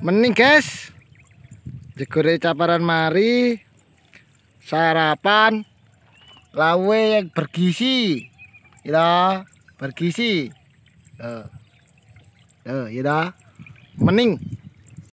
Mening guys Jegore caparan mari Sarapan Lawe yang bergisi Ya Bergisi Ya Ya Mening